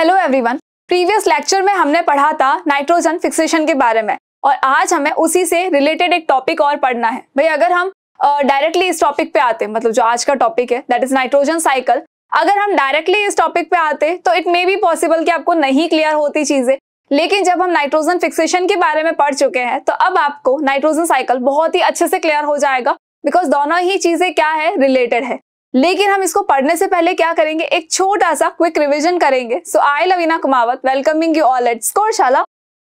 hello everyone previous lecture में हमने पढ़ा था नाइट्रोजन फिक्सेशन के बारे में और आज हमें उसी से रिलेटेड एक टॉपिक और पढ़ना है भाई अगर हम डायरेक्टली uh, इस टॉपिक पे आते मतलब जो आज का टॉपिक है दैट इज नाइट्रोजन साइकिल अगर हम डायरेक्टली इस टॉपिक पे आते तो इट मे बी पॉसिबल कि आपको नहीं क्लियर होती चीजें लेकिन जब हम नाइट्रोजन फिक्सेशन के बारे में पढ़ चुके हैं तो अब आपको नाइट्रोजन साइकिल बहुत ही अच्छे से क्लियर हो जाएगा बिकॉज दोनों ही चीजें क्या है रिलेटेड है लेकिन हम इसको पढ़ने से पहले क्या करेंगे एक छोटा सा क्विक रिविजन करेंगे so I Lavina Kumawat welcoming you all at Shala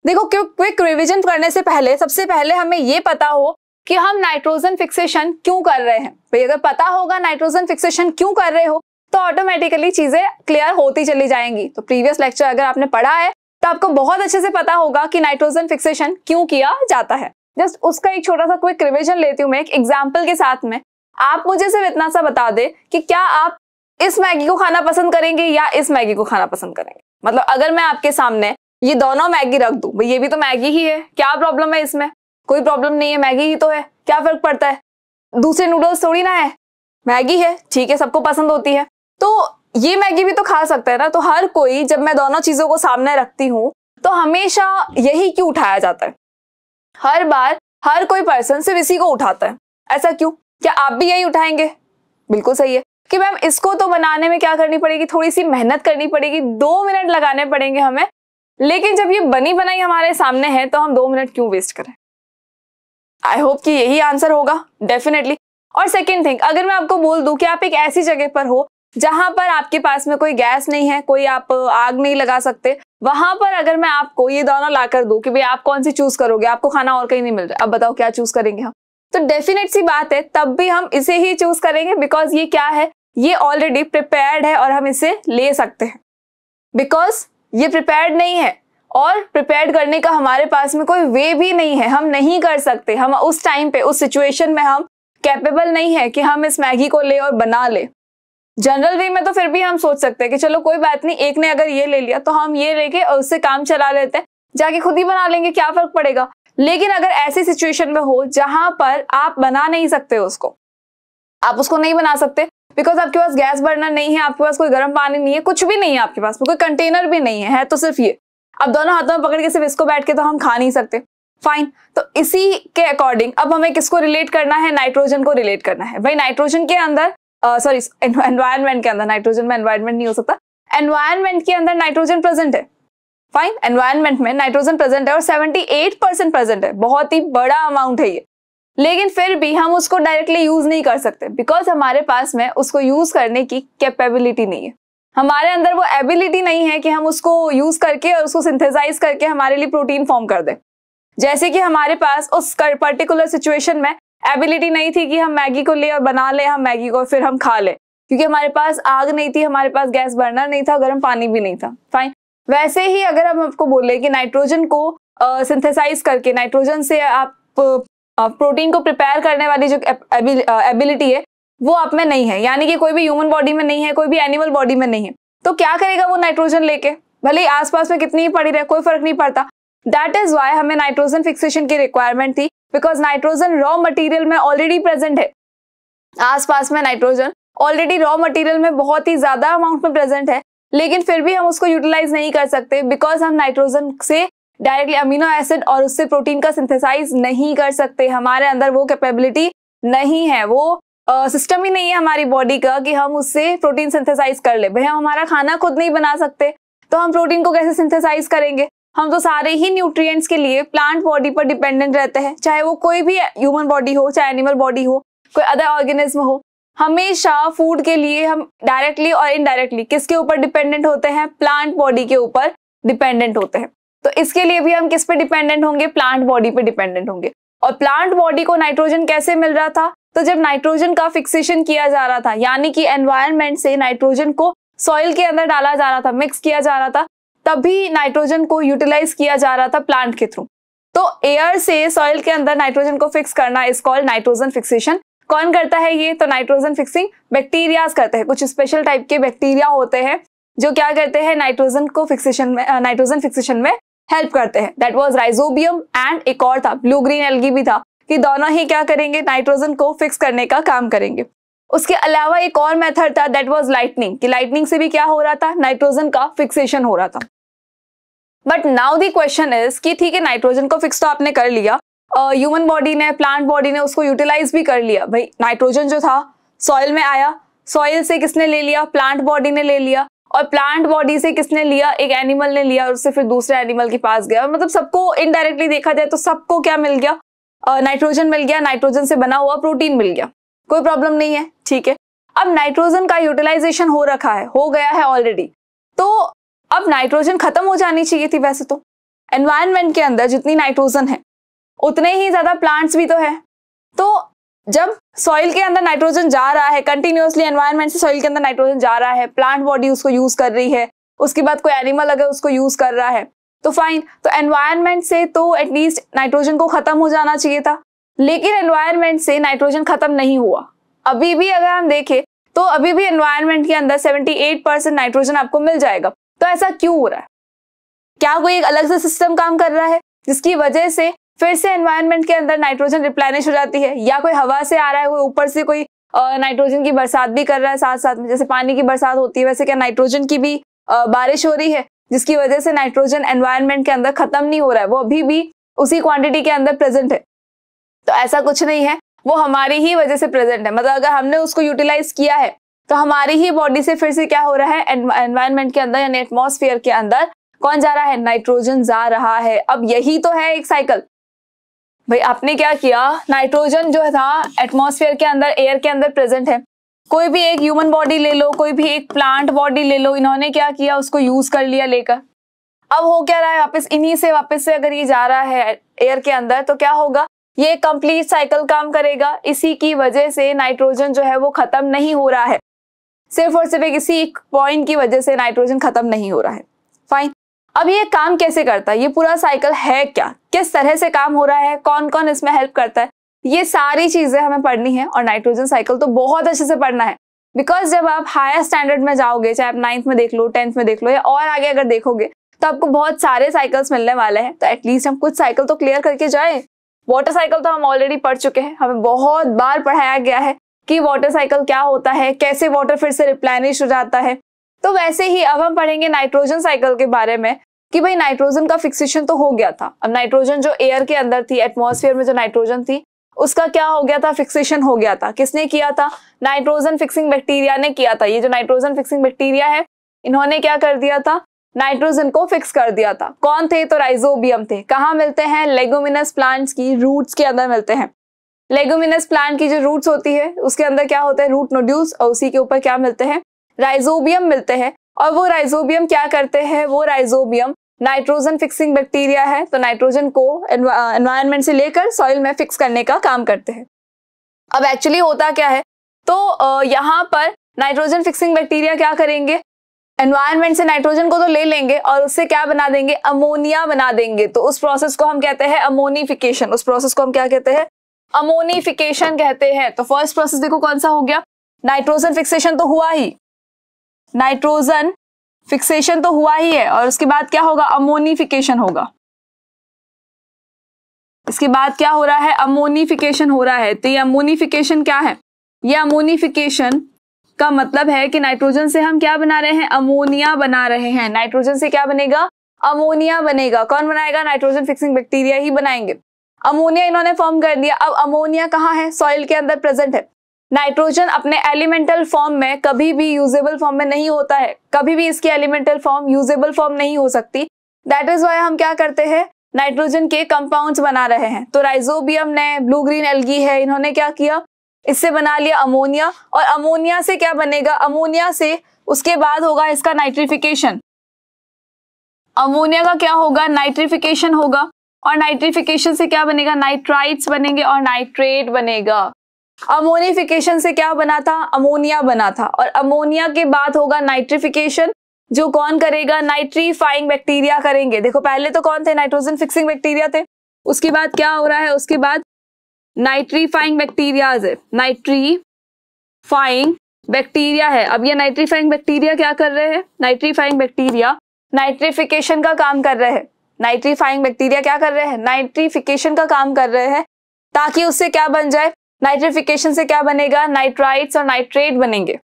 देखो क्यों क्विक रिविजन करने से पहले सबसे पहले हमें ये पता हो कि हम नाइट्रोजन फिक्सेशन क्यों कर रहे हैं भाई अगर पता होगा नाइट्रोजन फिक्सेशन क्यों कर रहे हो तो ऑटोमेटिकली चीजें क्लियर होती चली जाएंगी तो प्रीवियस लेक्चर अगर आपने पढ़ा है तो आपको बहुत अच्छे से पता होगा कि नाइट्रोजन फिक्सेशन क्यों किया जाता है जस्ट उसका एक छोटा सा क्विक रिविजन लेती हूँ मैं एक एग्जाम्पल के साथ में आप मुझे सिर्फ इतना सा बता दे कि क्या आप इस मैगी को खाना पसंद करेंगे या इस मैगी को खाना पसंद करेंगे मतलब अगर मैं आपके सामने ये दोनों मैगी रख दूं ये भी तो मैगी ही है क्या प्रॉब्लम है इसमें कोई प्रॉब्लम नहीं है मैगी ही तो है क्या फर्क पड़ता है दूसरे नूडल्स थोड़ी ना है मैगी है ठीक है सबको पसंद होती है तो ये मैगी भी तो खा सकता है ना तो हर कोई जब मैं दोनों चीजों को सामने रखती हूँ तो हमेशा यही क्यों उठाया जाता है हर बार हर कोई पर्सन सिर्फ इसी को उठाता है ऐसा क्यों क्या आप भी यही उठाएंगे बिल्कुल सही है कि मैम इसको तो बनाने में क्या करनी पड़ेगी थोड़ी सी मेहनत करनी पड़ेगी दो मिनट लगाने पड़ेंगे हमें लेकिन जब ये बनी बनाई हमारे सामने है तो हम दो मिनट क्यों वेस्ट करें आई होप कि यही आंसर होगा डेफिनेटली और सेकेंड थिंग अगर मैं आपको बोल दूं कि आप एक ऐसी जगह पर हो जहां पर आपके पास में कोई गैस नहीं है कोई आप आग नहीं लगा सकते वहां पर अगर मैं आपको ये दोनों ला कर दूं कि भाई आप कौन सी चूज करोगे आपको खाना और कहीं नहीं मिल रहा अब बताओ क्या चूज करेंगे हम तो डेफिनेट सी बात है तब भी हम इसे ही चूज करेंगे बिकॉज ये क्या है ये ऑलरेडी प्रिपेयर्ड है और हम इसे ले सकते हैं बिकॉज ये प्रिपेयर्ड नहीं है और प्रिपेयर्ड करने का हमारे पास में कोई वे भी नहीं है हम नहीं कर सकते हम उस टाइम पे उस सिचुएशन में हम कैपेबल नहीं है कि हम इस मैगी को ले और बना ले जनरल वे में तो फिर भी हम सोच सकते हैं कि चलो कोई बात नहीं एक ने अगर ये ले लिया तो हम ये लेके और उससे काम चला लेते हैं जाके खुद ही बना लेंगे क्या फर्क पड़ेगा लेकिन अगर ऐसी सिचुएशन में हो जहां पर आप बना नहीं सकते उसको आप उसको नहीं बना सकते बिकॉज आपके पास गैस बर्नर नहीं है आपके पास कोई गर्म पानी नहीं है कुछ भी नहीं है आपके पास कोई कंटेनर भी नहीं है, है तो सिर्फ ये अब दोनों हाथों में पकड़ के सिर्फ इसको बैठ के तो हम खा नहीं सकते फाइन तो इसी के अकॉर्डिंग अब हमें किसको रिलेट करना है नाइट्रोजन को रिलेट करना है भाई नाइट्रोजन के अंदर सॉरी एनवायरमेंट के अंदर नाइट्रोजन में एनवायरमेंट नहीं हो सकता एनवायरमेंट के अंदर नाइट्रोजन प्रेजेंट है फाइन एनवायरमेंट में नाइट्रोजन प्रेजेंट है और 78 परसेंट प्रेजेंट है बहुत ही बड़ा अमाउंट है ये लेकिन फिर भी हम उसको डायरेक्टली यूज नहीं कर सकते बिकॉज हमारे पास में उसको यूज करने की कैपेबिलिटी नहीं है हमारे अंदर वो एबिलिटी नहीं है कि हम उसको यूज करके और उसको सिंथेसाइज करके हमारे लिए प्रोटीन फॉर्म कर दें जैसे कि हमारे पास उस पर्टिकुलर सिचुएशन में एबिलिटी नहीं थी कि हम मैगी को ले और बना लें हम मैगी को फिर हम खा लें क्योंकि हमारे पास आग नहीं थी हमारे पास गैस बर्नर नहीं था गर्म पानी भी नहीं था फाइन वैसे ही अगर हम आपको बोले कि नाइट्रोजन को सिंथेसाइज करके नाइट्रोजन से आप प्रोटीन को प्रिपेयर करने वाली जो एबिलिटी है वो आप में नहीं है यानी कि कोई भी ह्यूमन बॉडी में नहीं है कोई भी एनिमल बॉडी में नहीं है तो क्या करेगा वो नाइट्रोजन लेके भले ही आसपास में कितनी ही पड़ी रहे कोई फर्क नहीं पड़ता दैट इज वाई हमें नाइट्रोजन फिक्सेशन की रिक्वायरमेंट थी बिकॉज नाइट्रोजन रॉ मटेरियल में ऑलरेडी प्रेजेंट है आसपास में नाइट्रोजन ऑलरेडी रॉ मटेरियल में बहुत ही ज्यादा अमाउंट में प्रेजेंट है लेकिन फिर भी हम उसको यूटिलाइज नहीं कर सकते बिकॉज हम नाइट्रोजन से डायरेक्टली अमीनो एसिड और उससे प्रोटीन का सिंथेसाइज नहीं कर सकते हमारे अंदर वो कैपेबिलिटी नहीं है वो सिस्टम uh, ही नहीं है हमारी बॉडी का कि हम उससे प्रोटीन सिंथेसाइज कर ले भाई हम हमारा खाना खुद नहीं बना सकते तो हम प्रोटीन को कैसे सिंथेसाइज करेंगे हम तो सारे ही न्यूट्रिएंट्स के लिए प्लांट बॉडी पर डिपेंडेंट रहते हैं चाहे वो कोई भी ह्यूमन बॉडी हो चाहे एनिमल बॉडी हो कोई अदर ऑर्गेनिज्म हो हमेशा फूड के लिए हम डायरेक्टली और इनडायरेक्टली किसके ऊपर डिपेंडेंट होते हैं प्लांट बॉडी के ऊपर डिपेंडेंट होते हैं तो इसके लिए भी हम किस पे डिपेंडेंट होंगे प्लांट बॉडी पे डिपेंडेंट होंगे और प्लांट बॉडी को नाइट्रोजन कैसे मिल रहा था तो जब नाइट्रोजन का फिक्सेशन किया जा रहा था यानी कि एनवायरमेंट से नाइट्रोजन को सॉइल के अंदर डाला जा रहा था मिक्स किया जा रहा था तभी नाइट्रोजन को यूटिलाइज किया जा रहा था प्लांट के थ्रू तो एयर से सॉइल के अंदर नाइट्रोजन को फिक्स करना इज कॉल्ड नाइट्रोजन फिक्सेशन कौन करता है ये तो नाइट्रोजन फिक्सिंग बैक्टीरियाज करते हैं कुछ स्पेशल टाइप के बैक्टीरिया होते हैं जो क्या करते हैं नाइट्रोजन को फिक्सेशन में नाइट्रोजन फिक्सेशन में हेल्प करते हैं दैट वाज राइजोबियम एंड एक और था ब्लू ग्रीन एलगी भी था कि दोनों ही क्या करेंगे नाइट्रोजन को फिक्स करने का काम करेंगे उसके अलावा एक और मेथड था दैट वाज लाइटनिंग कि लाइटनिंग से भी क्या हो रहा था नाइट्रोजन का फिक्सेशन हो रहा था but now question question is कि ठीक है नाइट्रोजन को फिक्स तो आपने कर लिया ह्यूमन बॉडी ने प्लांट बॉडी ने उसको यूटिलाइज भी कर लिया भाई नाइट्रोजन जो था सॉइल में आया सॉइल से किसने ले लिया प्लांट बॉडी ने ले लिया और प्लांट बॉडी से किसने लिया एक एनिमल ने लिया और उससे फिर दूसरे एनिमल के पास गया मतलब सबको इनडायरेक्टली देखा जाए तो सबको क्या मिल गया नाइट्रोजन uh, मिल गया नाइट्रोजन से बना हुआ प्रोटीन मिल गया कोई प्रॉब्लम नहीं है ठीक है अब नाइट्रोजन का यूटिलाइजेशन हो रखा है हो गया है ऑलरेडी तो अब नाइट्रोजन खत्म हो जानी चाहिए थी वैसे तो एनवायरमेंट के अंदर जितनी नाइट्रोजन है उतने ही ज़्यादा प्लांट्स भी तो है तो जब सॉइल के अंदर नाइट्रोजन जा रहा है कंटिन्यूसली एनवायरमेंट से सॉइल के अंदर नाइट्रोजन जा रहा है प्लांट बॉडी उसको यूज कर रही है उसके बाद कोई एनिमल अगर उसको यूज कर रहा है तो फाइन तो एनवायरमेंट से तो एटलीस्ट नाइट्रोजन को खत्म हो जाना चाहिए था लेकिन एनवायरमेंट से नाइट्रोजन खत्म नहीं हुआ अभी भी अगर हम देखें तो अभी भी एनवायरमेंट के अंदर 78 परसेंट नाइट्रोजन आपको मिल जाएगा तो ऐसा क्यों हो रहा है क्या कोई एक अलग से सिस्टम काम कर रहा है जिसकी वजह से फिर से एनवायरमेंट के अंदर नाइट्रोजन रिप्लेनिश हो जाती है या कोई हवा से आ रहा है कोई ऊपर से कोई नाइट्रोजन की बरसात भी कर रहा है साथ साथ में जैसे पानी की बरसात होती है वैसे क्या नाइट्रोजन की भी बारिश हो रही है जिसकी वजह से नाइट्रोजन एनवायरमेंट के अंदर खत्म नहीं हो रहा है वो अभी भी उसी क्वांटिटी के अंदर प्रेजेंट है तो ऐसा कुछ नहीं है वो हमारी ही वजह से प्रेजेंट है मतलब अगर हमने उसको यूटिलाइज किया है तो हमारी ही बॉडी से फिर से क्या हो रहा है एनवायरमेंट के अंदर यानी एटमोसफियर के अंदर कौन जा रहा है नाइट्रोजन जा रहा है अब यही तो है एक साइकिल भाई आपने क्या किया नाइट्रोजन जो है था एटमोसफेयर के अंदर एयर के अंदर प्रेजेंट है कोई भी एक ह्यूमन बॉडी ले लो कोई भी एक प्लांट बॉडी ले लो इन्होंने क्या किया उसको यूज कर लिया लेकर अब हो क्या रहा है वापस इन्हीं से वापस से अगर ये जा रहा है एयर के अंदर तो क्या होगा ये कंप्लीट साइकिल काम करेगा इसी की वजह से नाइट्रोजन जो है वो खत्म नहीं हो रहा है सिर्फ और सिर्फ इसी पॉइंट की वजह से नाइट्रोजन खत्म नहीं हो रहा है अब ये काम कैसे करता है ये पूरा साइकिल है क्या किस तरह से काम हो रहा है कौन कौन इसमें हेल्प करता है ये सारी चीजें हमें पढ़नी है और नाइट्रोजन साइकिल तो बहुत अच्छे से पढ़ना है बिकॉज जब आप हायर स्टैंडर्ड में जाओगे चाहे आप नाइन्थ में देख लो टेंथ में देख लो या और आगे अगर देखोगे तो आपको बहुत सारे साइकिल्स मिलने वाले हैं तो एटलीस्ट हम कुछ साइकिल तो क्लियर करके जाए वाटर साइकिल तो हम ऑलरेडी पढ़ चुके हैं हमें बहुत बार पढ़ाया गया है कि वाटर साइकिल क्या होता है कैसे वाटर फिर से रिप्लेनिश हो जाता है तो वैसे ही अब हम पढ़ेंगे नाइट्रोजन साइकिल के बारे में कि भाई नाइट्रोजन का फिक्सेशन तो हो गया था अब नाइट्रोजन जो एयर के अंदर थी एटमोसफियर में जो नाइट्रोजन थी उसका क्या हो गया था फिक्सेशन हो गया था किसने किया था नाइट्रोजन फिक्सिंग बैक्टीरिया ने किया था ये जो नाइट्रोजन फिक्सिंग बैक्टीरिया है इन्होंने क्या कर दिया था नाइट्रोजन को फिक्स कर दिया था कौन थे तो राइजोबियम थे कहाँ मिलते हैं लेगोमिनस प्लांट्स की रूट्स के अंदर मिलते हैं लेगोमिनस प्लांट की जो रूट्स होती है उसके अंदर क्या होते हैं रूट नोड्यूल्स और उसी के ऊपर क्या मिलते हैं राइजोबियम मिलते हैं और वो राइजोबियम क्या करते हैं वो राइजोबियम नाइट्रोजन फिक्सिंग बैक्टीरिया है तो नाइट्रोजन को एनवायरमेंट से लेकर सॉइल में फिक्स करने का काम करते हैं अब एक्चुअली होता क्या है तो यहाँ पर नाइट्रोजन फिक्सिंग बैक्टीरिया क्या करेंगे एनवायरमेंट से नाइट्रोजन को तो ले लेंगे और उससे क्या बना देंगे अमोनिया बना देंगे तो उस प्रोसेस को हम कहते हैं अमोनिफिकेशन उस प्रोसेस को हम क्या कहते हैं अमोनिफिकेशन कहते हैं तो फर्स्ट प्रोसेस देखो कौन सा हो गया नाइट्रोजन फिक्सेशन तो हुआ ही नाइट्रोजन फिक्सेशन तो हुआ ही है और उसके बाद क्या होगा अमोनिफिकेशन होगा इसके बाद क्या हो रहा है अमोनिफिकेशन हो रहा है तो ये अमोनिफिकेशन क्या है ये अमोनिफिकेशन का मतलब है कि नाइट्रोजन से हम क्या बना रहे हैं अमोनिया बना रहे हैं नाइट्रोजन से क्या बनेगा अमोनिया बनेगा कौन बनाएगा नाइट्रोजन फिक्सिंग बैक्टीरिया ही बनाएंगे अमोनिया इन्होंने फॉर्म कर दिया अब अमोनिया कहाँ है सॉइल के अंदर प्रेजेंट है नाइट्रोजन अपने एलिमेंटल फॉर्म में कभी भी यूजेबल फॉर्म में नहीं होता है कभी भी इसकी एलिमेंटल फॉर्म यूजेबल फॉर्म नहीं हो सकती दैट इज वाई हम क्या करते हैं नाइट्रोजन के कंपाउंड्स बना रहे हैं तो राइजोबियम ने ब्लू ग्रीन एल्गी है इन्होंने क्या किया इससे बना लिया अमोनिया और अमोनिया से क्या बनेगा अमोनिया से उसके बाद होगा इसका नाइट्रिफिकेशन अमोनिया का क्या होगा नाइट्रिफिकेशन होगा और नाइट्रिफिकेशन से क्या बनेगा नाइट्राइट्स बनेंगे और नाइट्रेट बनेगा अमोनिफिकेशन से क्या बना था अमोनिया बना था और अमोनिया के बाद होगा नाइट्रिफिकेशन जो कौन करेगा नाइट्रीफाइंग बैक्टीरिया करेंगे देखो पहले तो कौन थे नाइट्रोजन फिक्सिंग बैक्टीरिया थे उसके बाद क्या हो रहा है उसके बाद नाइट्रीफाइंग बैक्टीरियाज है नाइट्रीफाइंग बैक्टीरिया है अब ये नाइट्रीफाइंग बैक्टीरिया क्या कर रहे हैं नाइट्रीफाइंग बैक्टीरिया नाइट्रिफिकेशन का काम कर रहे हैं नाइट्रीफाइंग बैक्टीरिया क्या कर रहे हैं नाइट्रीफिकेशन का काम कर रहे हैं ताकि उससे क्या बन जाए नाइट्रिफिकेशन से क्या बनेगा नाइट्राइट्स और नाइट्रेट बनेंगे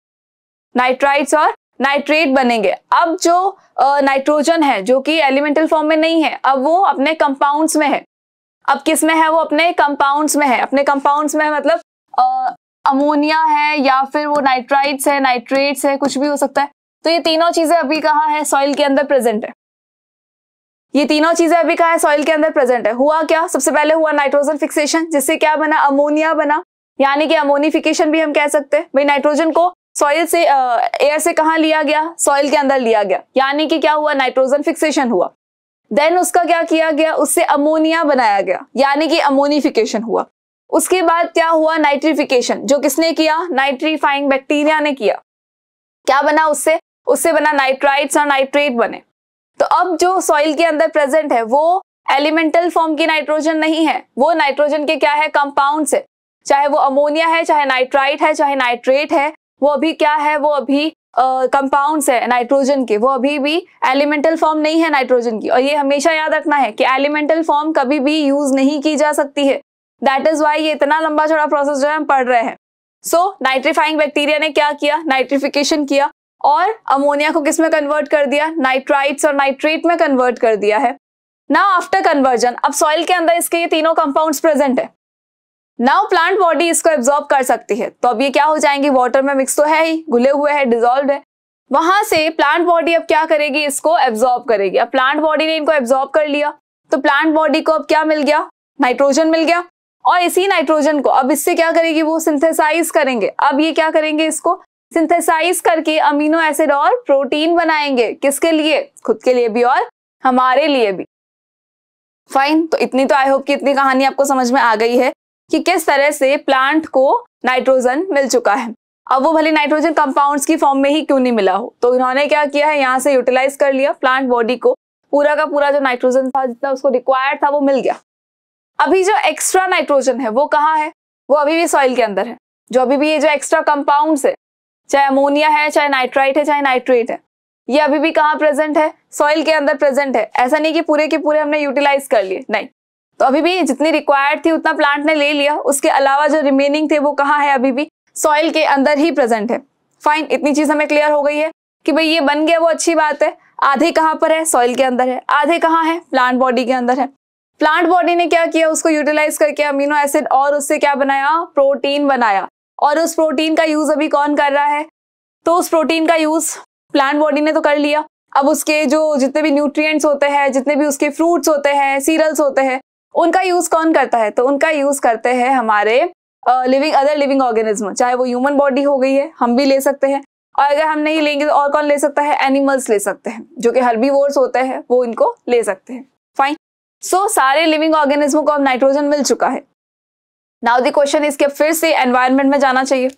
नाइट्राइट्स और नाइट्रेट बनेंगे अब जो नाइट्रोजन है जो कि एलिमेंटल फॉर्म में नहीं है अब वो अपने कंपाउंड्स में है अब किस में है वो अपने कंपाउंड्स में है अपने कंपाउंड्स में मतलब अमोनिया है या फिर वो नाइट्राइट्स है नाइट्रेट्स है कुछ भी हो सकता है तो ये तीनों चीजें अभी कहा है सॉइल के अंदर प्रेजेंट है ये तीनों चीजें अभी कहा है सॉइल के अंदर प्रेजेंट है हुआ क्या सबसे पहले हुआ नाइट्रोजन फिक्सेशन जिससे क्या बना अमोनिया बना यानी कि अमोनिफिकेशन भी हम कह सकते हैं भाई नाइट्रोजन को सॉइल से एयर से कहा लिया गया सॉइल के अंदर लिया गया यानी कि क्या हुआ नाइट्रोजन फिक्सेशन हुआ देन उसका क्या किया गया उससे अमोनिया बनाया गया यानी कि अमोनिफिकेशन हुआ उसके बाद क्या हुआ नाइट्रिफिकेशन जो किसने किया नाइट्रीफाइंग बैक्टीरिया ने किया क्या बना उससे उससे बना नाइट्राइट्स और नाइट्रेट बने तो अब जो सॉइल के अंदर प्रेजेंट है वो एलिमेंटल फॉर्म की नाइट्रोजन नहीं है वो नाइट्रोजन के क्या है कंपाउंड है चाहे वो अमोनिया है चाहे नाइट्राइट है चाहे नाइट्रेट है वो अभी क्या है वो अभी कंपाउंड्स uh, है नाइट्रोजन के वो अभी भी एलिमेंटल फॉर्म नहीं है नाइट्रोजन की और ये हमेशा याद रखना है कि एलिमेंटल फॉर्म कभी भी यूज नहीं की जा सकती है दैट इज वाई ये इतना लंबा चौड़ा प्रोसेस जो है हम पढ़ रहे हैं सो नाइट्रीफाइंग बैक्टीरिया ने क्या किया नाइट्रिफिकेशन किया और अमोनिया को किस में कन्वर्ट कर दिया नाइट्राइट्स और नाइट्रेट में कन्वर्ट कर दिया है ना आफ्टर कन्वर्जन अब सॉइल के अंदर इसके ये तीनों कंपाउंड्स प्रेजेंट है नाउ प्लांट बॉडी इसको एब्जॉर्ब कर सकती है तो अब ये क्या हो जाएंगी वाटर में मिक्स तो है ही घुले हुए है डिजोल्व है वहां से प्लांट बॉडी अब क्या करेगी इसको एब्जॉर्ब करेगी अब प्लांट बॉडी ने इनको एब्जॉर्ब कर लिया तो प्लांट बॉडी को अब क्या मिल गया नाइट्रोजन मिल गया और इसी नाइट्रोजन को अब इससे क्या करेगी वो सिंथेसाइज करेंगे अब ये क्या करेंगे इसको सिंथेसाइज करके अमीनो एसिड और प्रोटीन बनाएंगे किसके लिए खुद के लिए भी और हमारे लिए भी फाइन तो इतनी तो आई होप की इतनी कहानी आपको समझ में आ गई है कि किस तरह से प्लांट को नाइट्रोजन मिल चुका है अब वो भले नाइट्रोजन कंपाउंड्स की फॉर्म में ही क्यों नहीं मिला हो तो इन्होंने क्या किया है यहाँ से यूटिलाइज कर लिया प्लांट बॉडी को पूरा का पूरा जो नाइट्रोजन था जितना उसको रिक्वायर्ड था वो मिल गया अभी जो एक्स्ट्रा नाइट्रोजन है वो कहाँ है वो अभी भी सॉइल के अंदर है जो अभी भी ये जो एक्स्ट्रा कंपाउंड्स है चाहे अमोनिया है चाहे नाइट्राइट है चाहे नाइट्रेट है ये अभी भी कहाँ प्रेजेंट है सॉइल के अंदर प्रेजेंट है ऐसा नहीं कि पूरे के पूरे हमने यूटिलाइज कर लिए नहीं तो अभी भी जितनी रिक्वायर्ड थी उतना प्लांट ने ले लिया उसके अलावा जो रिमेनिंग थे वो कहाँ है अभी भी सॉइल के अंदर ही प्रेजेंट है फाइन इतनी चीज हमें क्लियर हो गई है कि भाई ये बन गया वो अच्छी बात है आधे कहाँ पर है सॉइल के अंदर है आधे कहाँ है प्लांट बॉडी के अंदर है प्लांट बॉडी ने क्या किया उसको यूटिलाइज करके अमीनो एसिड और उससे क्या बनाया प्रोटीन बनाया और उस प्रोटीन का यूज अभी कौन कर रहा है तो उस प्रोटीन का यूज प्लांट बॉडी ने तो कर लिया अब उसके जो जितने भी न्यूट्रिएंट्स होते हैं जितने भी उसके फ्रूट्स होते हैं सीरल्स होते हैं उनका यूज कौन करता है तो उनका यूज करते हैं हमारे लिविंग अदर लिविंग ऑर्गेनिज्म चाहे वो ह्यूमन बॉडी हो गई है हम भी ले सकते हैं और अगर हम नहीं लेंगे तो और कौन ले सकता है एनिमल्स ले सकते हैं जो कि हर्बीवोर्स होते हैं वो इनको ले सकते हैं फाइन सो so, सारे लिविंग ऑर्गेनिज्म को अब नाइट्रोजन मिल चुका है नाउ द क्वेश्चन इसके फिर से एनवायरमेंट में जाना चाहिए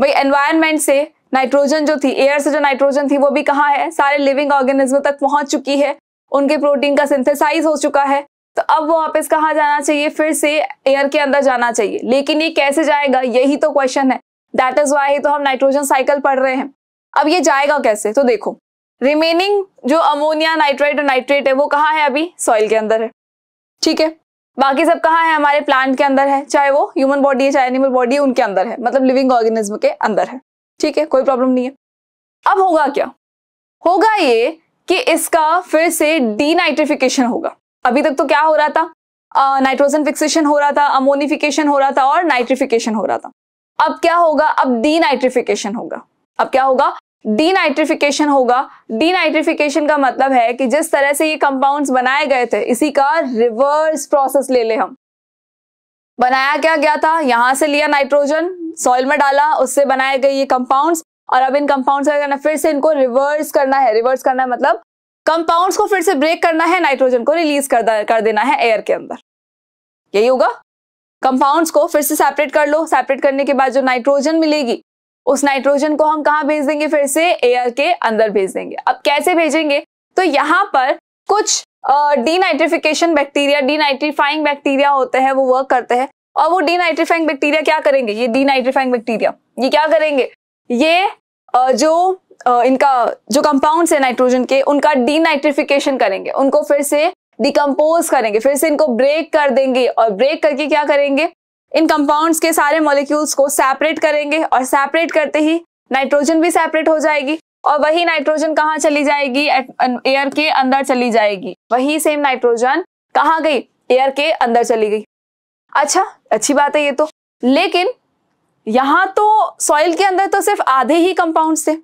भाई एनवायरमेंट से नाइट्रोजन जो थी एयर से जो नाइट्रोजन थी वो भी कहाँ है सारे लिविंग ऑर्गेनिज्म तक पहुंच चुकी है उनके प्रोटीन का सिंथेसाइज हो चुका है तो अब वो वापस कहाँ जाना चाहिए फिर से एयर के अंदर जाना चाहिए लेकिन ये कैसे जाएगा यही तो क्वेश्चन है दैट इज वाई तो हम नाइट्रोजन साइकिल पढ़ रहे हैं अब ये जाएगा कैसे तो देखो रिमेनिंग जो अमोनिया नाइट्राइट और नाइट्रेट है वो कहाँ है अभी सॉइल के अंदर है ठीक है बाकी सब कहा है हमारे प्लांट के अंदर है चाहे वो ह्यूमन बॉडी है चाहे एनिमल बॉडी है उनके अंदर है मतलब लिविंग ऑर्गेनिज्म के अंदर है ठीक है कोई प्रॉब्लम नहीं है अब होगा क्या होगा ये कि इसका फिर से डीनाइट्रिफिकेशन होगा अभी तक तो क्या हो रहा था नाइट्रोजन फिक्सेशन हो रहा था अमोनिफिकेशन हो रहा था और नाइट्रिफिकेशन हो रहा था अब क्या होगा अब डीनाइट्रिफिकेशन होगा अब क्या होगा डीनाइट्रिफिकेशन होगा डीनाइट्रिफिकेशन का मतलब है कि जिस तरह से ये कंपाउंड्स बनाए गए थे इसी का रिवर्स प्रोसेस ले ले हम बनाया क्या गया था यहां से लिया नाइट्रोजन सॉइल में डाला उससे बनाए गए ये कंपाउंड्स और अब इन कंपाउंड्स का करना फिर से इनको रिवर्स करना है रिवर्स करना है मतलब कंपाउंड्स को फिर से ब्रेक करना है नाइट्रोजन को रिलीज कर, कर देना है एयर के अंदर यही होगा कंपाउंड्स को फिर से सेपरेट कर लो सेपरेट करने के बाद जो नाइट्रोजन मिलेगी उस नाइट्रोजन को हम कहा भेज देंगे फिर से एयर के अंदर भेज देंगे अब कैसे भेजेंगे तो यहाँ पर कुछ डीनाइट्रिफिकेशन बैक्टीरिया डीनाइट्रीफाइंग बैक्टीरिया होते हैं वो वर्क करते हैं और वो डीनाइट्रीफाइंग बैक्टीरिया क्या करेंगे ये डीनाइट्रीफाइंग बैक्टीरिया ये क्या करेंगे ये uh, जो uh, इनका जो कंपाउंड्स है नाइट्रोजन के उनका डीनाइट्रिफिकेशन करेंगे उनको फिर से डिकम्पोज करेंगे फिर से इनको ब्रेक कर देंगे और ब्रेक करके क्या करेंगे इन कंपाउंड्स के सारे मॉलिक्यूल्स को सेपरेट करेंगे और सेपरेट करते ही नाइट्रोजन भी सेपरेट हो जाएगी और वही नाइट्रोजन कहाँ चली जाएगी एयर के अंदर चली जाएगी वही सेम नाइट्रोजन कहाँ गई एयर के अंदर चली गई अच्छा अच्छी बात है ये तो लेकिन यहाँ तो सॉइल के अंदर तो सिर्फ आधे ही कंपाउंड्स थे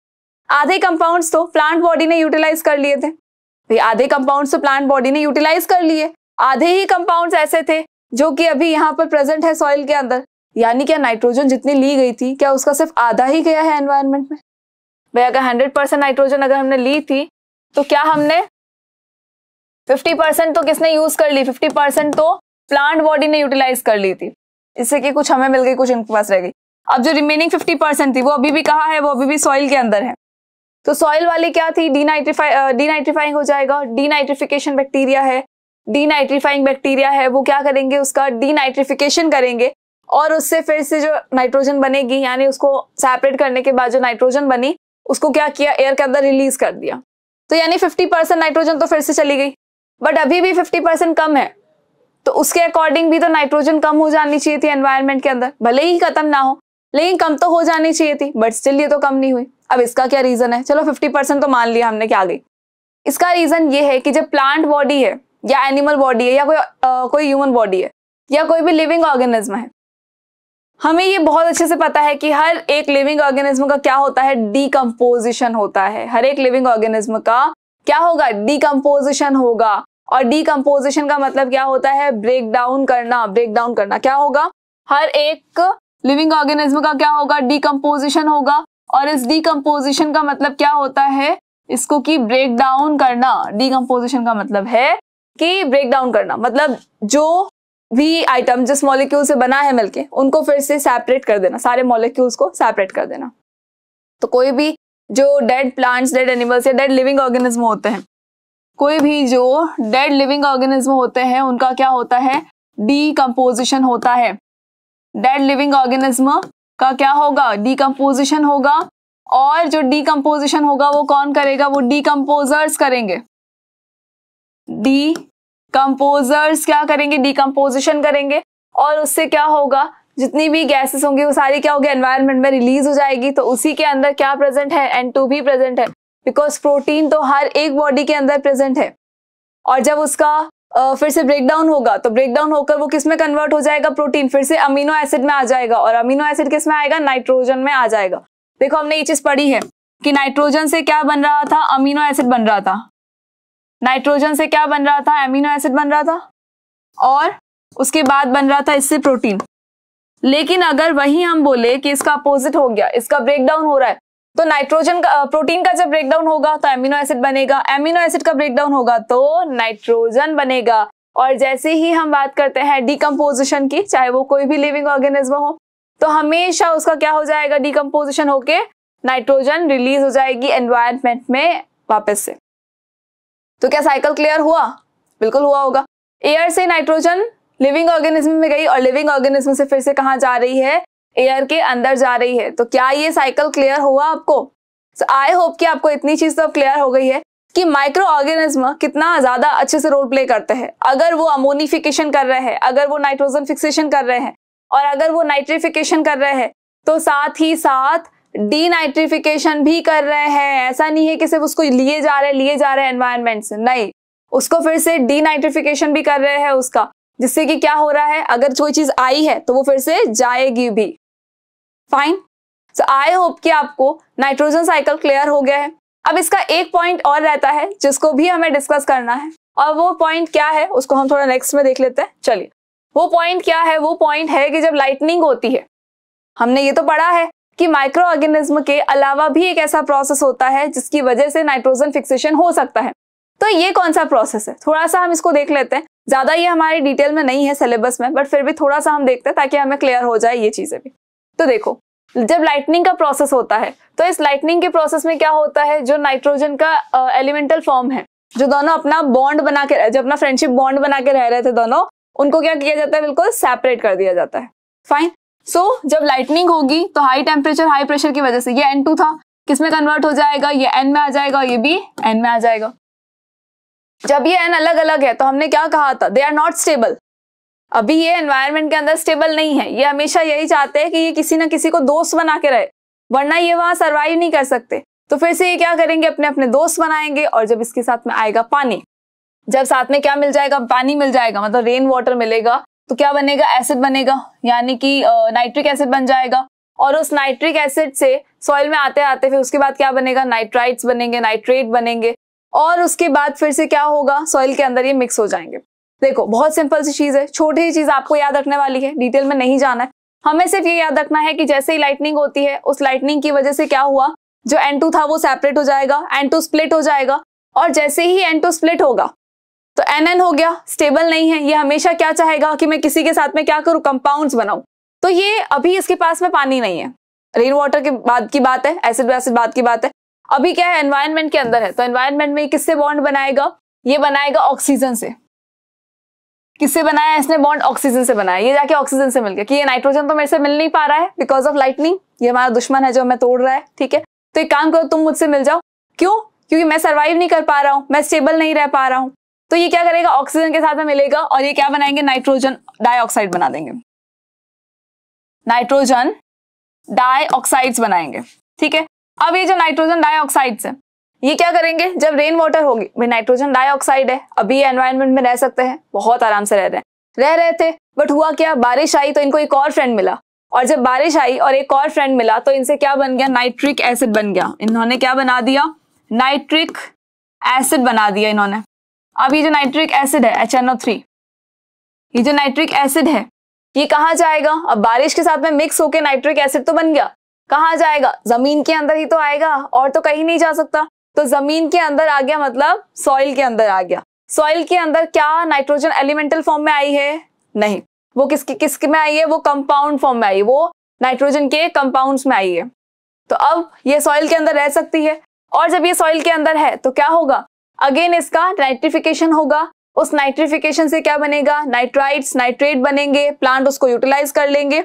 आधे कंपाउंड्स तो प्लांट बॉडी ने यूटिलाइज कर लिए थे आधे कंपाउंड्स तो प्लांट बॉडी ने यूटिलाइज कर लिए आधे ही कंपाउंड्स ऐसे थे जो कि अभी यहाँ पर प्रेजेंट है सॉइल के अंदर यानी क्या नाइट्रोजन जितनी ली गई थी क्या उसका सिर्फ आधा ही गया है एनवायरमेंट में भाई अगर हंड्रेड परसेंट नाइट्रोजन अगर हमने ली थी तो क्या हमने फिफ्टी परसेंट तो किसने यूज कर ली फिफ्टी परसेंट तो प्लांट बॉडी ने यूटिलाइज कर ली थी इससे कि कुछ हमें मिल गई कुछ इनके पास रह गई अब जो रिमेनिंग फिफ्टी परसेंट थी वो अभी भी कहा है वो अभी भी सॉइल के अंदर है तो सॉइल वाली क्या थी डी नाइट्रीफाइंग हो जाएगा डी बैक्टीरिया है डीनाइट्रीफाइंग बैक्टीरिया है वो क्या करेंगे उसका डीनाइट्रिफिकेशन करेंगे और उससे फिर से जो नाइट्रोजन बनेगी यानी उसको सेपरेट करने के बाद जो नाइट्रोजन बनी उसको क्या किया एयर के अंदर रिलीज कर दिया तो यानी फिफ्टी परसेंट नाइट्रोजन तो फिर से चली गई बट अभी भी फिफ्टी परसेंट कम है तो उसके अकॉर्डिंग भी तो नाइट्रोजन कम हो जानी चाहिए थी एनवायरमेंट के अंदर भले ही खत्म ना हो लेकिन कम तो हो जानी चाहिए थी बट स्टिल ये तो कम नहीं हुई अब इसका क्या रीज़न है चलो फिफ्टी परसेंट तो मान लिया हमने क्या गई इसका रीज़न ये है कि जब प्लांट बॉडी है या एनिमल बॉडी है या कोई आ, कोई ह्यूमन बॉडी है या कोई भी लिविंग ऑर्गेनिज्म है हमें ये बहुत अच्छे से पता है कि हर एक लिविंग ऑर्गेनिज्म का क्या होता है डीकम्पोजिशन होता है हर एक लिविंग ऑर्गेनिज्म का क्या होगा डीकम्पोजिशन होगा और डीकम्पोजिशन का मतलब क्या होता है ब्रेक डाउन करना ब्रेक डाउन करना क्या होगा हर एक लिविंग ऑर्गेनिज्म का क्या होगा डीकम्पोजिशन होगा और इस डीकम्पोजिशन का मतलब क्या होता है इसको कि ब्रेक डाउन करना डीकम्पोजिशन का मतलब है कि ब्रेक डाउन करना मतलब जो भी आइटम जिस मॉलिक्यूल से बना है मिलके उनको फिर से सेपरेट कर देना सारे मॉलिक्यूल्स को सेपरेट कर देना तो कोई भी जो डेड प्लांट्स डेड एनिमल्स या डेड लिविंग ऑर्गेनिज्म होते हैं कोई भी जो डेड लिविंग ऑर्गेनिज्म होते हैं उनका क्या होता है डीकम्पोजिशन होता है डेड लिविंग ऑर्गेनिज्म का क्या होगा डीकम्पोजिशन होगा और जो डीकम्पोजिशन होगा वो कौन करेगा वो डीकम्पोजर्स करेंगे डी कंपोजर्स क्या करेंगे डिकम्पोजिशन करेंगे और उससे क्या होगा जितनी भी गैसेस होंगी वो सारी क्या होगी एनवायरनमेंट में रिलीज हो जाएगी तो उसी के अंदर क्या प्रेजेंट है एन टू भी प्रेजेंट है बिकॉज प्रोटीन तो हर एक बॉडी के अंदर प्रेजेंट है और जब उसका फिर से ब्रेकडाउन होगा तो ब्रेकडाउन होकर वो किस में कन्वर्ट हो जाएगा प्रोटीन फिर से अमीनो एसिड में आ जाएगा और अमीनो एसिड किस में आएगा नाइट्रोजन में आ जाएगा देखो हमने ये चीज पढ़ी है कि नाइट्रोजन से क्या बन रहा था अमीनो एसिड बन रहा था नाइट्रोजन से क्या बन रहा था एमिनो एसिड बन रहा था और उसके बाद बन रहा था इससे प्रोटीन लेकिन अगर वही हम बोले कि इसका अपोजिट हो गया इसका ब्रेकडाउन हो रहा है तो नाइट्रोजन का प्रोटीन का जब ब्रेकडाउन होगा तो एमिनो एसिड बनेगा एमिनो एसिड का ब्रेकडाउन होगा तो नाइट्रोजन बनेगा और जैसे ही हम बात करते हैं डिकम्पोजिशन की चाहे वो कोई भी लिविंग ऑर्गेनिज्म हो तो हमेशा उसका क्या हो जाएगा डिकम्पोजिशन होके नाइट्रोजन रिलीज हो जाएगी एनवायरमेंट में वापस से तो क्या साइकिल क्लियर हुआ बिल्कुल हुआ होगा एयर से नाइट्रोजन लिविंग ऑर्गेनिज्म में गई और लिविंग ऑर्गेनिज्म से फिर से कहा जा रही है एयर के अंदर जा रही है तो क्या ये साइकिल क्लियर हुआ आपको आई होप कि आपको इतनी चीज तो क्लियर हो गई है कि माइक्रो ऑर्गेनिज्म कितना ज्यादा अच्छे से रोल प्ले करते हैं अगर वो अमोनिफिकेशन कर रहे हैं अगर वो नाइट्रोजन फिक्सेशन कर रहे हैं और अगर वो नाइट्रिफिकेशन कर रहे हैं तो साथ ही साथ डीनाइट्रिफिकेशन भी कर रहे हैं ऐसा नहीं है कि सिर्फ उसको लिए जा रहे लिए जा रहे एनवायरमेंट से नहीं उसको फिर से डीनाइट्रिफिकेशन भी कर रहे हैं उसका जिससे कि क्या हो रहा है अगर कोई चीज आई है तो वो फिर से जाएगी भी फाइन सो आई होप कि आपको नाइट्रोजन साइकिल क्लियर हो गया है अब इसका एक पॉइंट और रहता है जिसको भी हमें डिस्कस करना है और वो पॉइंट क्या है उसको हम थोड़ा नेक्स्ट में देख लेते हैं चलिए वो पॉइंट क्या है वो पॉइंट है कि जब लाइटनिंग होती है हमने ये तो पढ़ा है कि माइक्रो ऑर्गेनिज्म के अलावा भी एक ऐसा प्रोसेस होता है जिसकी वजह से नाइट्रोजन फिक्सेशन हो सकता है तो ये कौन सा प्रोसेस है थोड़ा सा हम इसको देख लेते हैं ज्यादा ये हमारे डिटेल में नहीं है सिलेबस में बट फिर भी थोड़ा सा हम देखते हैं ताकि हमें क्लियर हो जाए ये चीजें भी तो देखो जब लाइटनिंग का प्रोसेस होता है तो इस लाइटनिंग के प्रोसेस में क्या होता है जो नाइट्रोजन का एलिमेंटल फॉर्म है जो दोनों अपना बॉन्ड बना के जो अपना फ्रेंडशिप बॉन्ड बना के रह रहे थे दोनों उनको क्या किया जाता है बिल्कुल सेपरेट कर दिया जाता है फाइन सो so, जब लाइटनिंग होगी तो हाई टेम्परेचर हाई प्रेशर की वजह से ये एन टू था किसमें कन्वर्ट हो जाएगा ये एन में आ जाएगा ये भी एन में आ जाएगा जब ये एन अलग अलग है तो हमने क्या कहा था दे आर नॉट स्टेबल अभी ये एनवायरमेंट के अंदर स्टेबल नहीं है ये हमेशा यही चाहते हैं कि ये किसी ना किसी को दोस्त बना के रहे वरना ये वहाँ सर्वाइव नहीं कर सकते तो फिर से ये क्या करेंगे अपने अपने दोस्त बनाएंगे और जब इसके साथ में आएगा पानी जब साथ में क्या मिल जाएगा पानी मिल जाएगा मतलब रेन वाटर मिलेगा तो क्या बनेगा एसिड बनेगा यानी कि नाइट्रिक एसिड बन जाएगा और उस नाइट्रिक एसिड से सॉइल में आते आते फिर उसके बाद क्या बनेगा नाइट्राइट्स बनेंगे नाइट्रेट बनेंगे और उसके बाद फिर से क्या होगा सॉइल के अंदर ये मिक्स हो जाएंगे देखो बहुत सिंपल सी चीज़ है छोटी ही चीज़ आपको याद रखने वाली है डिटेल में नहीं जाना है हमें सिर्फ ये याद रखना है कि जैसे ही लाइटनिंग होती है उस लाइटनिंग की वजह से क्या हुआ जो एन था वो सेपरेट हो जाएगा एन स्प्लिट हो जाएगा और जैसे ही एन स्प्लिट होगा तो एन हो गया स्टेबल नहीं है ये हमेशा क्या चाहेगा कि मैं किसी के साथ में क्या करूँ कंपाउंड बनाऊं तो ये अभी इसके पास में पानी नहीं है रेन वाटर के बाद की बात है एसिड वैसिड बाद की बात है अभी क्या है एनवायरमेंट के अंदर है तो एनवायरमेंट में किससे बॉन्ड बनाएगा ये बनाएगा ऑक्सीजन से किससे बनाया इसने बॉन्ड ऑक्सीजन से बनाया ये जाके ऑक्सीजन से मिल गया कि ये नाइट्रोजन तो मेरे से मिल नहीं पा रहा है बिकॉज ऑफ लाइटनिंग ये हमारा दुश्मन है जो हमें तोड़ रहा है ठीक है तो एक काम करो तुम मुझसे मिल जाओ क्यों क्योंकि मैं सर्वाइव नहीं कर पा रहा हूँ मैं स्टेबल नहीं रह पा रहा हूँ तो ये क्या करेगा ऑक्सीजन के साथ में मिलेगा और ये क्या बनाएंगे नाइट्रोजन डाइऑक्साइड बना देंगे नाइट्रोजन डाइऑक्साइड्स बनाएंगे ठीक है अब ये जो नाइट्रोजन डाइऑक्साइड्स है ये क्या करेंगे जब रेन वाटर होगी भाई नाइट्रोजन डाइऑक्साइड है अभी ये एनवायरमेंट में रह सकते हैं बहुत आराम से रह रहे हैं रह रहे थे बट हुआ क्या बारिश आई तो इनको एक और फ्रेंड मिला और जब बारिश आई और एक और फ्रेंड मिला तो इनसे क्या बन गया नाइट्रिक एसिड बन गया इन्होंने क्या बना दिया नाइट्रिक एसिड बना दिया इन्होंने अब ये जो नाइट्रिक एसिड है एच ये जो नाइट्रिक एसिड है ये कहाँ जाएगा अब बारिश के साथ में मिक्स होकर नाइट्रिक एसिड तो बन गया कहाँ जाएगा जमीन के अंदर ही तो आएगा और तो कहीं नहीं जा सकता तो जमीन के अंदर आ गया मतलब सॉइल के अंदर आ गया सॉइल के अंदर क्या नाइट्रोजन एलिमेंटल फॉर्म में आई है नहीं वो किसकी किसके में आई है वो कंपाउंड फॉर्म में आई है वो नाइट्रोजन के कंपाउंड्स में आई है तो अब ये सॉइल के अंदर रह सकती है और जब ये सॉइल के अंदर है तो क्या होगा अगेन इसका नाइट्रिफिकेशन होगा उस नाइट्रिफिकेशन से क्या बनेगा नाइट्राइड्स नाइट्रेट बनेंगे प्लांट उसको यूटिलाइज कर लेंगे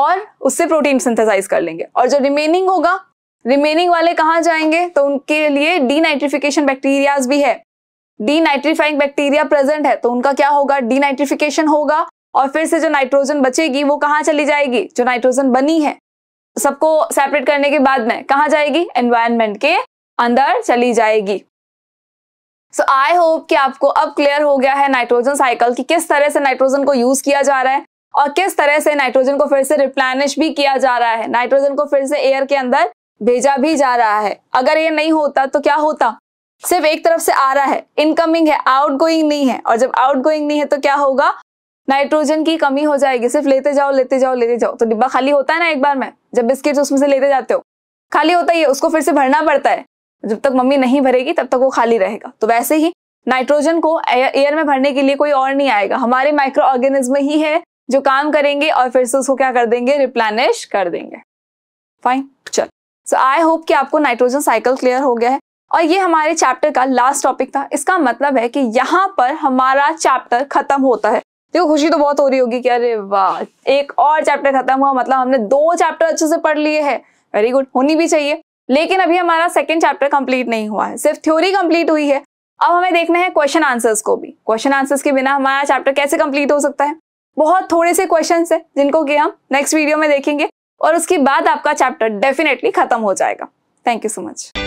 और उससे प्रोटीन सिंथेसाइज कर लेंगे और जो रिमेनिंग होगा रिमेनिंग वाले कहाँ जाएंगे तो उनके लिए डीनाइट्रिफिकेशन बैक्टीरियाज भी है डीनाइट्रीफाइंग बैक्टीरिया प्रेजेंट है तो उनका क्या होगा डीनाइट्रिफिकेशन होगा और फिर से जो नाइट्रोजन बचेगी वो कहाँ चली जाएगी जो नाइट्रोजन बनी है सबको सेपरेट करने के बाद में कहाँ जाएगी एनवायरमेंट के अंदर चली जाएगी सो आई होप कि आपको अब क्लियर हो गया है नाइट्रोजन साइकिल कि किस तरह से नाइट्रोजन को यूज किया जा रहा है और किस तरह से नाइट्रोजन को फिर से रिप्लेनिश भी किया जा रहा है नाइट्रोजन को फिर से एयर के अंदर भेजा भी जा रहा है अगर ये नहीं होता तो क्या होता सिर्फ एक तरफ से आ रहा है इनकमिंग है आउट नहीं है और जब आउट नहीं है तो क्या होगा नाइट्रोजन की कमी हो जाएगी सिर्फ लेते जाओ लेते जाओ लेते जाओ तो डिब्बा खाली होता है ना एक बार में जब बिस्किट उसमें से लेते जाते हो खाली होता ही है उसको फिर से भरना पड़ता है जब तक मम्मी नहीं भरेगी तब तक वो खाली रहेगा तो वैसे ही नाइट्रोजन को एयर में भरने के लिए कोई और नहीं आएगा हमारे माइक्रो ऑर्गेनिज्म ही है जो काम करेंगे और फिर से उसको क्या कर देंगे रिप्लानिश कर देंगे फाइन चल सो आई होप कि आपको नाइट्रोजन साइकिल क्लियर हो गया है और ये हमारे चैप्टर का लास्ट टॉपिक था इसका मतलब है कि यहाँ पर हमारा चैप्टर खत्म होता है देखो खुशी तो बहुत हो रही होगी कि अरे वाह एक और चैप्टर खत्म हुआ मतलब हमने दो चैप्टर अच्छे से पढ़ लिए हैं वेरी गुड होनी भी चाहिए लेकिन अभी हमारा सेकेंड चैप्टर कंप्लीट नहीं हुआ है सिर्फ थ्योरी कंप्लीट हुई है अब हमें देखना है क्वेश्चन आंसर्स को भी क्वेश्चन आंसर्स के बिना हमारा चैप्टर कैसे कंप्लीट हो सकता है बहुत थोड़े से क्वेश्चन है जिनको कि हम नेक्स्ट वीडियो में देखेंगे और उसके बाद आपका चैप्टर डेफिनेटली खत्म हो जाएगा थैंक यू सो मच